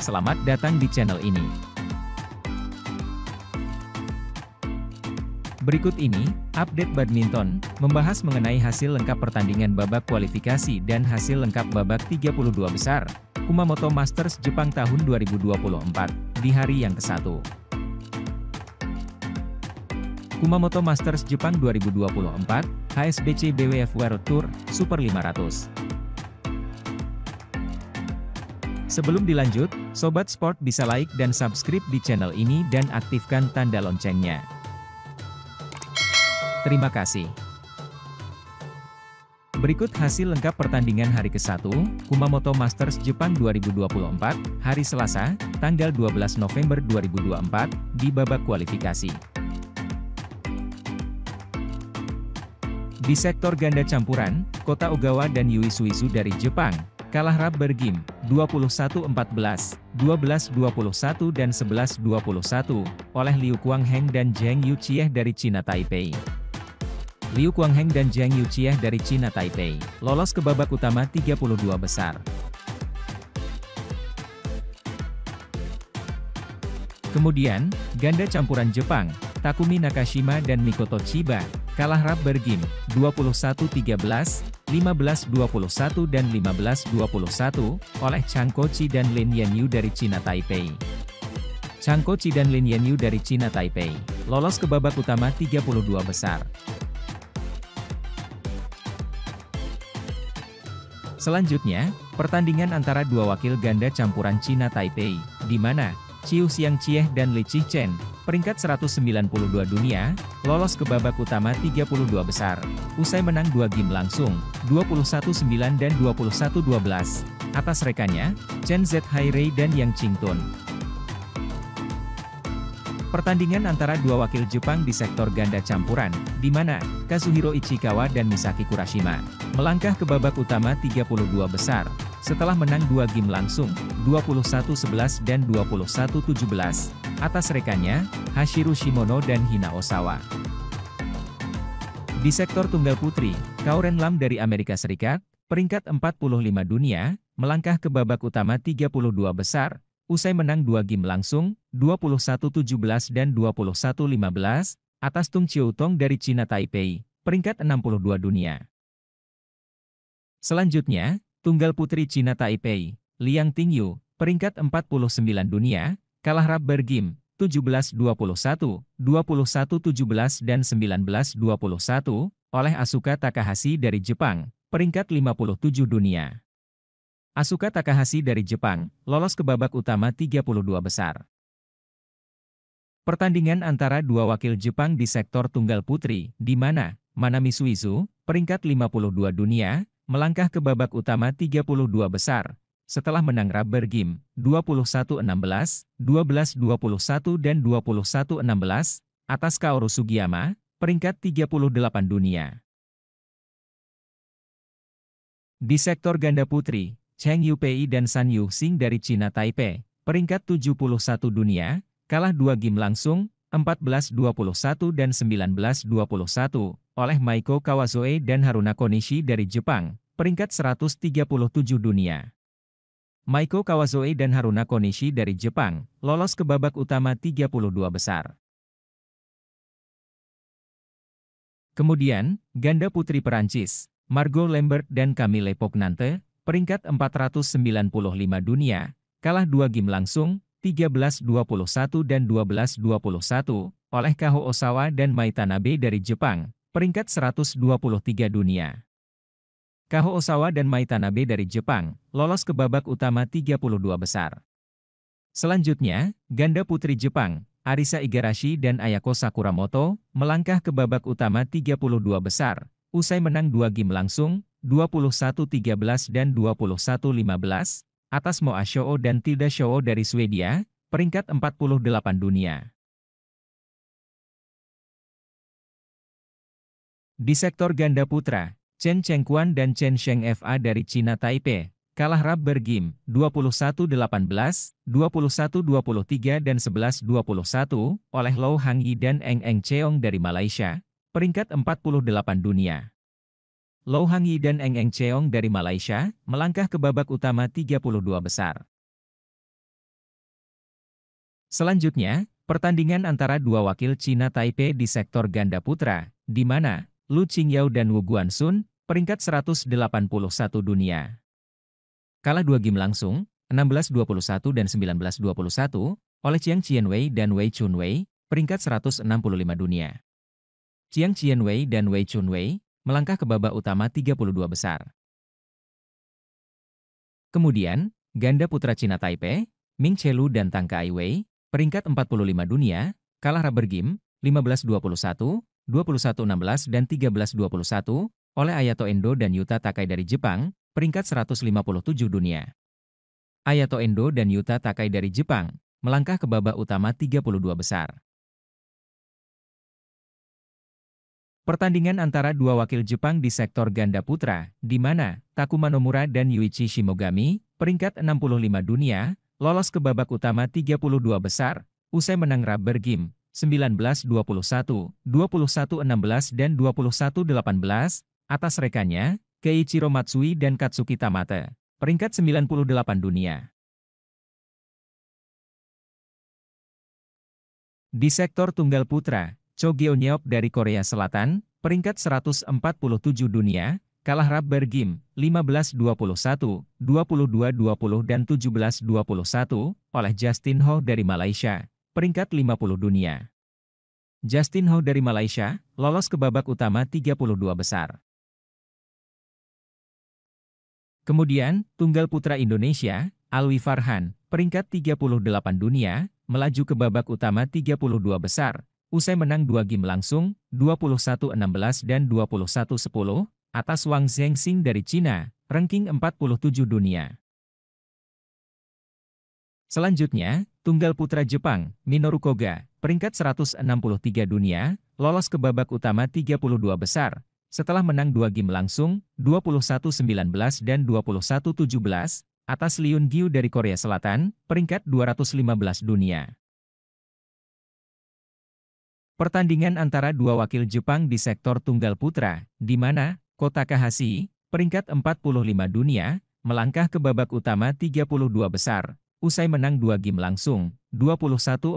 Selamat datang di channel ini. Berikut ini, update badminton, membahas mengenai hasil lengkap pertandingan babak kualifikasi dan hasil lengkap babak 32 besar, Kumamoto Masters Jepang tahun 2024, di hari yang ke-1. Kumamoto Masters Jepang 2024, HSBC BWF World Tour, Super 500. Sebelum dilanjut, Sobat Sport bisa like dan subscribe di channel ini dan aktifkan tanda loncengnya. Terima kasih. Berikut hasil lengkap pertandingan hari ke-1, Kumamoto Masters Jepang 2024, hari Selasa, tanggal 12 November 2024, di babak kualifikasi. Di sektor ganda campuran, Kota Ogawa dan Yui Suizu dari Jepang, kalah rubber game 21-14, 12-21 dan 11-21 oleh Liu Kuang-heng dan Zheng Yuqieh dari Cina Taipei. Liu Kuang-heng dan Zheng Yuqieh dari Cina Taipei lolos ke babak utama 32 besar. Kemudian, ganda campuran Jepang, Takumi Nakashima dan Mikoto Chiba, kalah rubber game 21-13, 1521 dan 1521, oleh Chang Kochi dan Lin Yanyu dari China Taipei. Chang Kochi dan Lin Yanyu dari China Taipei, lolos ke babak utama 32 besar. Selanjutnya, pertandingan antara dua wakil ganda campuran China Taipei, di mana Chiu Xiang Chieh dan Li Chi Chen, peringkat 192 dunia, lolos ke babak utama 32 besar, usai menang dua game langsung, 21-9 dan 21-12, atas rekannya, Chen Zhairei dan Yang Qingtun. Pertandingan antara dua wakil Jepang di sektor ganda campuran, di mana Kazuhiro Ichikawa dan Misaki Kurashima melangkah ke babak utama 32 besar, setelah menang dua game langsung, 21-11 dan 21-17, atas rekannya, Hashiru Shimono dan Hina Osawa. Di sektor tunggal putri, Kauren Lam dari Amerika Serikat, peringkat 45 dunia, melangkah ke babak utama 32 besar, usai menang dua game langsung, 21-17 dan 21-15, atas Tung Chiu Tong dari Cina Taipei, peringkat 62 dunia. Selanjutnya, Tunggal Putri Cina Taipei, Liang Tingyu, peringkat 49 dunia, kalah Rabbar Game, 17-21, 21-17 dan 19-21, oleh Asuka Takahashi dari Jepang, peringkat 57 dunia. Asuka Takahashi dari Jepang, lolos ke babak utama 32 besar. Pertandingan antara dua wakil Jepang di sektor tunggal putri, di mana Manami Suizu, peringkat 52 dunia, melangkah ke babak utama 32 besar, setelah menang rubber game 21-16, 12-21 dan 21-16 atas Kaoru Sugiyama, peringkat 38 dunia. Di sektor ganda putri, Cheng Yupei dan San Yuxing dari Cina Taipei, peringkat 71 dunia, kalah dua game langsung, 14-21 dan 19-21, oleh Maiko Kawazoe dan Haruna Konishi dari Jepang, peringkat 137 dunia. Maiko Kawazoe dan Haruna Konishi dari Jepang, lolos ke babak utama 32 besar. Kemudian, ganda putri Perancis, Margot Lambert dan Camille Pognante, peringkat 495 dunia, kalah dua game langsung, 13-21 dan 12-21, oleh Kaho Osawa dan Maitanabe dari Jepang, peringkat 123 dunia. Kaho Osawa dan Maitanabe dari Jepang lolos ke babak utama 32 besar. Selanjutnya, ganda putri Jepang, Arisa Igarashi dan Ayako Sakuramoto, melangkah ke babak utama 32 besar, usai menang dua game langsung, 21-13 dan 21-15, atas Moa Shoo dan Tilda Shoo dari Swedia, peringkat 48 dunia. Di sektor ganda putra, Chen Chengquan dan Chen Sheng FA dari China Taipei, kalah rab bergim 21-18, 21-23 dan 11-21 oleh Lou Hang Yi dan Eng Eng Cheong dari Malaysia, peringkat 48 dunia. Lou Hang Yi dan Eng Eng Cheong dari Malaysia melangkah ke babak utama 32 besar. Selanjutnya, pertandingan antara dua wakil Cina Taipei di sektor ganda putra, di mana Lu Qingyao dan Wu Guansun peringkat 181 dunia. Kalah dua game langsung, 16-21 dan 19-21, oleh Chiang chien dan Wei Chunwei, peringkat 165 dunia. Chiang chien dan Wei Chunwei melangkah ke babak utama 32 besar. Kemudian, ganda putra Cina Taipei, Ming Chelu dan Tang Kai-wei, peringkat 45 dunia, kalah rubber game, 15-21, 21-16 dan 13 oleh Ayato Endo dan Yuta Takai dari Jepang, peringkat 157 dunia. Ayato Endo dan Yuta Takai dari Jepang melangkah ke babak utama 32 besar. Pertandingan antara dua wakil Jepang di sektor ganda putra, di mana Takuma Nomura dan Yuichi Shimogami, peringkat 65 dunia, lolos ke babak utama 32 besar, usai menang rubber game 19-21, 21-16 dan 21-18 Atas rekannya, Keiichiro Matsui dan Katsuki Tamate, peringkat 98 dunia. Di sektor tunggal putra, Cho dari Korea Selatan, peringkat 147 dunia, kalah rubber game 15-21, 22-20 dan 17-21 oleh Justin Ho dari Malaysia, peringkat 50 dunia. Justin Ho dari Malaysia lolos ke babak utama 32 besar. Kemudian, tunggal putra Indonesia, Alwi Farhan, peringkat 38 dunia, melaju ke babak utama 32 besar, usai menang dua game langsung, 21-16 dan 21-10, atas Wang Zhengxing dari China, ranking 47 dunia. Selanjutnya, tunggal putra Jepang, Minoru Koga, peringkat 163 dunia, lolos ke babak utama 32 besar, setelah menang dua game langsung, 21-19 dan 21-17, atas Lyun Gyu dari Korea Selatan, peringkat 215 dunia. Pertandingan antara dua wakil Jepang di sektor tunggal putra, di mana Kota Hashi, peringkat 45 dunia, melangkah ke babak utama 32 besar, usai menang dua game langsung, 21-14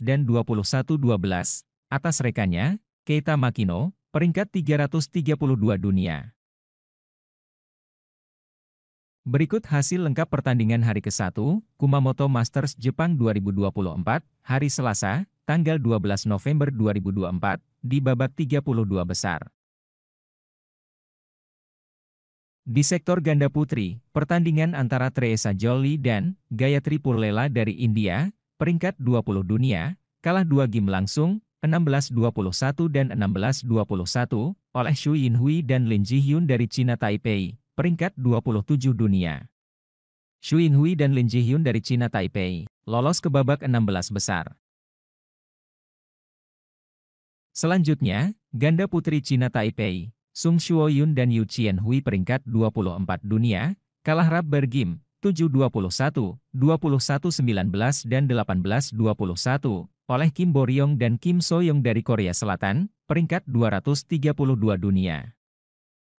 dan 21-12, atas rekannya, Keita Makino, peringkat 332 dunia. Berikut hasil lengkap pertandingan hari ke-1, Kumamoto Masters Jepang 2024, hari Selasa, tanggal 12 November 2024, di babak 32 besar. Di sektor ganda putri, pertandingan antara Teresa Jolly dan Gayatri Purlela dari India, peringkat 20 dunia, kalah dua game langsung, 1621 dan 1621 oleh Xu Yinhui dan Lin Jihyun dari Cina Taipei, peringkat 27 dunia. Xu Yinhui dan Lin Jihyun dari Cina Taipei lolos ke babak 16 besar. Selanjutnya, ganda putri Cina Taipei, Sung Shuoyun dan Yu Qianhui peringkat 24 dunia, kalah rap bergim 7-21, 21-19 dan 18-21 oleh Kim Boryong dan Kim Soyoung dari Korea Selatan, peringkat 232 dunia.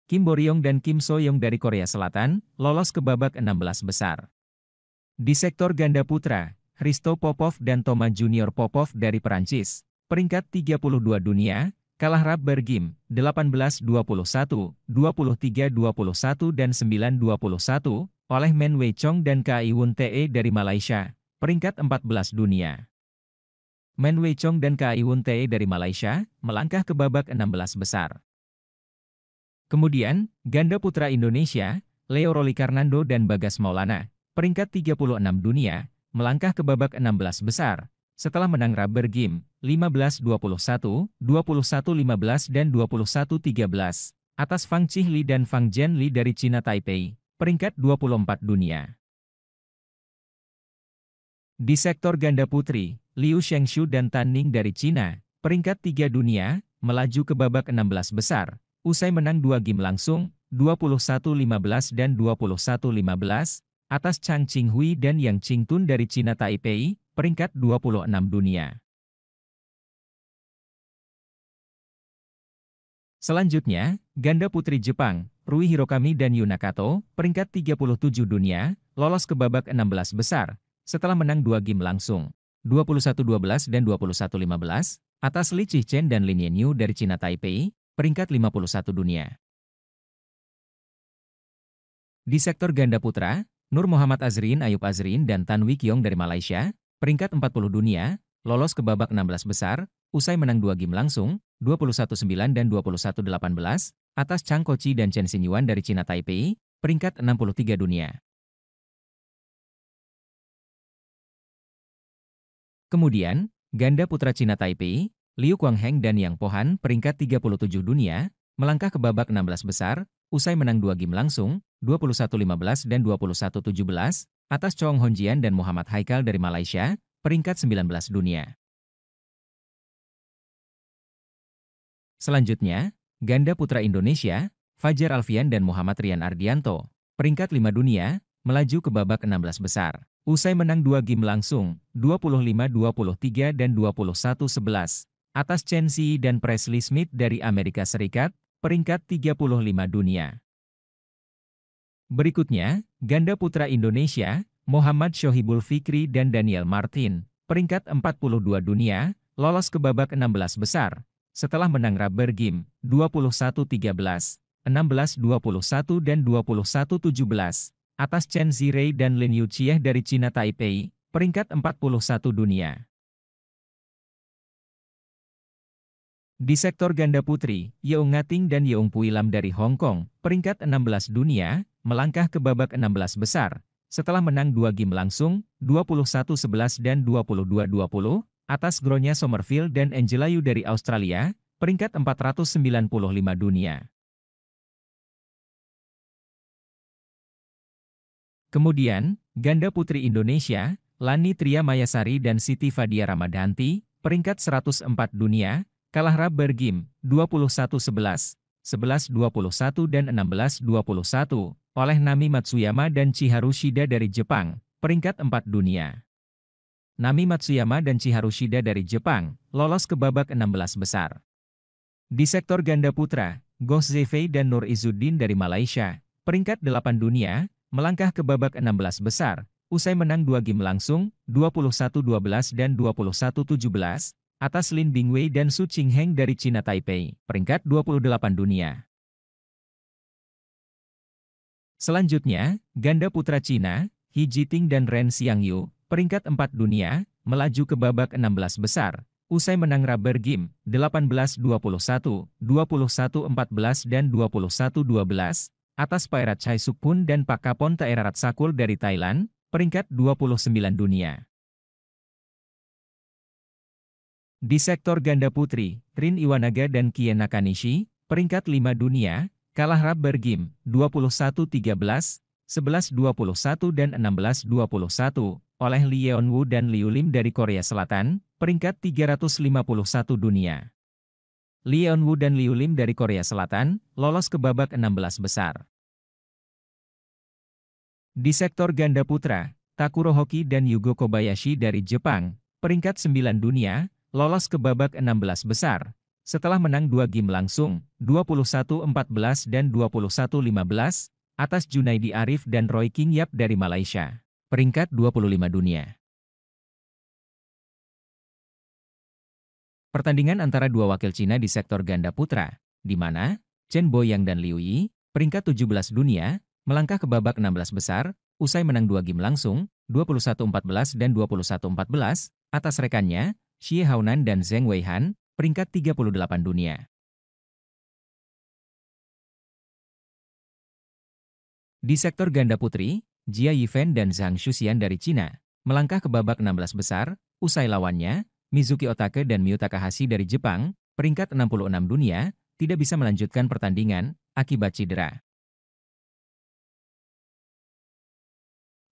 Kim Boryong dan Kim Soyoung dari Korea Selatan lolos ke babak 16 besar. Di sektor ganda putra, Risto Popov dan Thomas Junior Popov dari Perancis, peringkat 32 dunia, kalah Rab Bergim, 18-21, 23-21 dan 9-21, oleh Men Wei Chong dan Kai Wun Te dari Malaysia, peringkat 14 dunia. Men Wei Chong dan Kai Wun Tae dari Malaysia melangkah ke babak 16 besar. Kemudian, ganda putra Indonesia, Leo Roli Karnando dan Bagas Maulana, peringkat 36 dunia, melangkah ke babak 16 besar setelah menang rubber game 15-21, 21-15 dan 21-13 atas Fang Chihli dan Fang Zhenli dari Cina Taipei, peringkat 24 dunia. Di sektor ganda putri, Liu Shengshu dan Tan Ning dari China, peringkat tiga dunia, melaju ke babak 16 besar, usai menang dua game langsung, 21-15 dan 21-15, atas Chang Qinghui dan Yang Qingtun dari Cina Taipei, peringkat 26 dunia. Selanjutnya, ganda putri Jepang, Rui Hirokami dan Yuna peringkat 37 dunia, lolos ke babak 16 besar, setelah menang dua game langsung, 21-12 dan 21-15, atas Li Chen dan Lin Yenyu dari Cina Taipei, peringkat 51 dunia. Di sektor ganda putra, Nur Muhammad Azrin Ayub Azrin dan Tan Yong dari Malaysia, peringkat 40 dunia, lolos ke babak 16 besar, usai menang dua game langsung, 21-9 dan 21-18, atas Chang Kochi dan Chen Xinyuan dari Cina Taipei, peringkat 63 dunia. Kemudian, ganda putra Cina Taipei, Liu Guangheng dan Yang Pohan peringkat 37 dunia, melangkah ke babak 16 besar, usai menang dua game langsung, 21-15 dan 21-17, atas Chong Honjian dan Muhammad Haikal dari Malaysia, peringkat 19 dunia. Selanjutnya, ganda putra Indonesia, Fajar Alfian dan Muhammad Rian Ardianto, peringkat 5 dunia, melaju ke babak 16 besar. Usai menang dua game langsung, 25-23 dan 21-11, atas Chen Xi dan Presley Smith dari Amerika Serikat, peringkat 35 dunia. Berikutnya, ganda putra Indonesia, Muhammad Shohibul Fikri dan Daniel Martin, peringkat 42 dunia, lolos ke babak 16 besar, setelah menang rubber game 21-13, 16-21 dan 21-17 atas Chen Zirei dan Lin Yuqieh dari China Taipei, peringkat 41 dunia. Di sektor ganda putri, Yeung Ngating dan Yeung Pui Lam dari Hong Kong, peringkat 16 dunia, melangkah ke babak 16 besar, setelah menang dua game langsung, 21-11 dan 22-20, atas Gronya Somerville dan Angela Yu dari Australia, peringkat 495 dunia. Kemudian, ganda putri Indonesia, Lani Tria Mayasari dan Siti Fadia Ramadanti, peringkat 104 dunia, kalah Rubber Game 21-11, 11-21 dan 16-21 oleh Nami Matsuyama dan Chiharu Shida dari Jepang, peringkat 4 dunia. Nami Matsuyama dan Chiharu Shida dari Jepang lolos ke babak 16 besar. Di sektor ganda putra, Goh Zefei dan Nur Izuddin dari Malaysia, peringkat 8 dunia, melangkah ke babak 16 besar, usai menang dua game langsung, 21-12 dan 21-17, atas Lin Bingwei dan Su Qingheng dari China Taipei, peringkat 28 dunia. Selanjutnya, ganda putra Cina, He Jiting dan Ren Xiangyu, peringkat 4 dunia, melaju ke babak 16 besar, usai menang rubber game 18-21, 21-14 dan 21-12 atas Pairat Chai pun dan Pak Kapon Taerarat Sakul dari Thailand, peringkat 29 dunia. Di sektor ganda putri, Rin Iwanaga dan Kien Nakanishi, peringkat 5 dunia, kalah rubber Bergim, 21-13, 11-21 dan 16-21, oleh Lee Yeon Woo dan Liu Lim dari Korea Selatan, peringkat 351 dunia. Leon Woo dan Liu Lim dari Korea Selatan lolos ke babak 16 besar. Di sektor ganda putra, Takuro Hoki dan Yugo Kobayashi dari Jepang, peringkat 9 dunia, lolos ke babak 16 besar setelah menang dua game langsung, 21-14 dan 21-15 atas Junaidi Arif dan Roy King Yap dari Malaysia, peringkat 25 dunia. Pertandingan antara dua wakil Cina di sektor ganda putra, di mana Chen Boyang dan Liu Yi, peringkat 17 dunia, melangkah ke babak 16 besar, usai menang dua game langsung, 21-14 dan 21-14, atas rekannya, Xie Haonan dan Zheng Weihan, peringkat 38 dunia. Di sektor ganda putri, Jia Yifeng dan Zhang Xuxian dari Cina, melangkah ke babak 16 besar, usai lawannya, Mizuki Otake dan Miyu Takahashi dari Jepang, peringkat 66 dunia, tidak bisa melanjutkan pertandingan akibat cedera.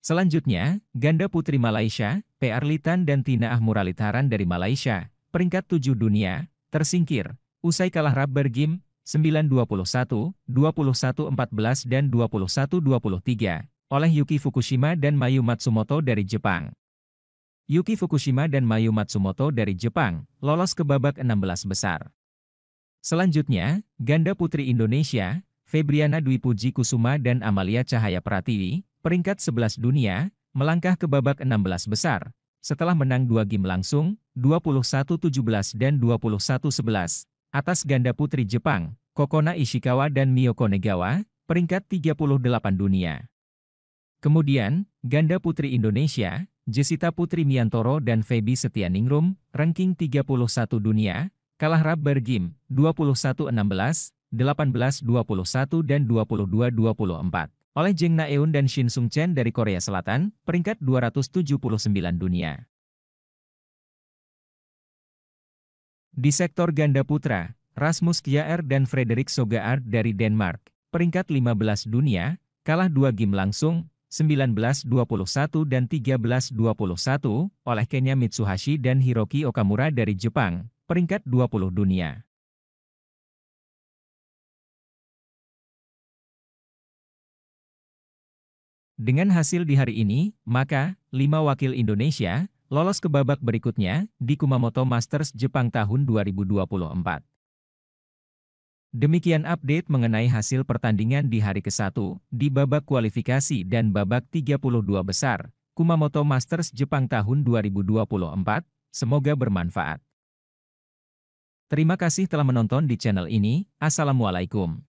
Selanjutnya, ganda putri Malaysia, PR Litan dan Tina Ahmura Litaran dari Malaysia, peringkat 7 dunia, tersingkir, usai kalah rubber game 921, 21 21-14 dan 21-23 oleh Yuki Fukushima dan Mayu Matsumoto dari Jepang. Yuki Fukushima dan Mayu Matsumoto dari Jepang, lolos ke babak 16 besar. Selanjutnya, ganda putri Indonesia, Febriana Dwi Puji Kusuma dan Amalia Cahaya Pratiwi, peringkat 11 dunia, melangkah ke babak 16 besar, setelah menang dua game langsung, 21-17 dan 21-11, atas ganda putri Jepang, Kokona Ishikawa dan Miyoko Negawa, peringkat 38 dunia. Kemudian, ganda putri Indonesia, Jessica Putri Miantoro dan Feby Setianingrum, ranking 31 dunia, kalah rubber game 2116, 1821 dan 2224 24 Oleh Jeng Naeun dan Shin Sung Chen dari Korea Selatan, peringkat 279 dunia. Di sektor ganda putra, Rasmus Kjaer dan Frederik Sogaard dari Denmark, peringkat 15 dunia, kalah dua game langsung, 1921 dan 1321 oleh Kenya Mitsuhashi dan Hiroki Okamura dari Jepang, peringkat 20 dunia. Dengan hasil di hari ini, maka, lima wakil Indonesia, lolos ke babak berikutnya di Kumamoto Masters Jepang tahun 2024. Demikian update mengenai hasil pertandingan di hari ke-1, di babak kualifikasi dan babak 32 besar, Kumamoto Masters Jepang tahun 2024, semoga bermanfaat. Terima kasih telah menonton di channel ini, Assalamualaikum.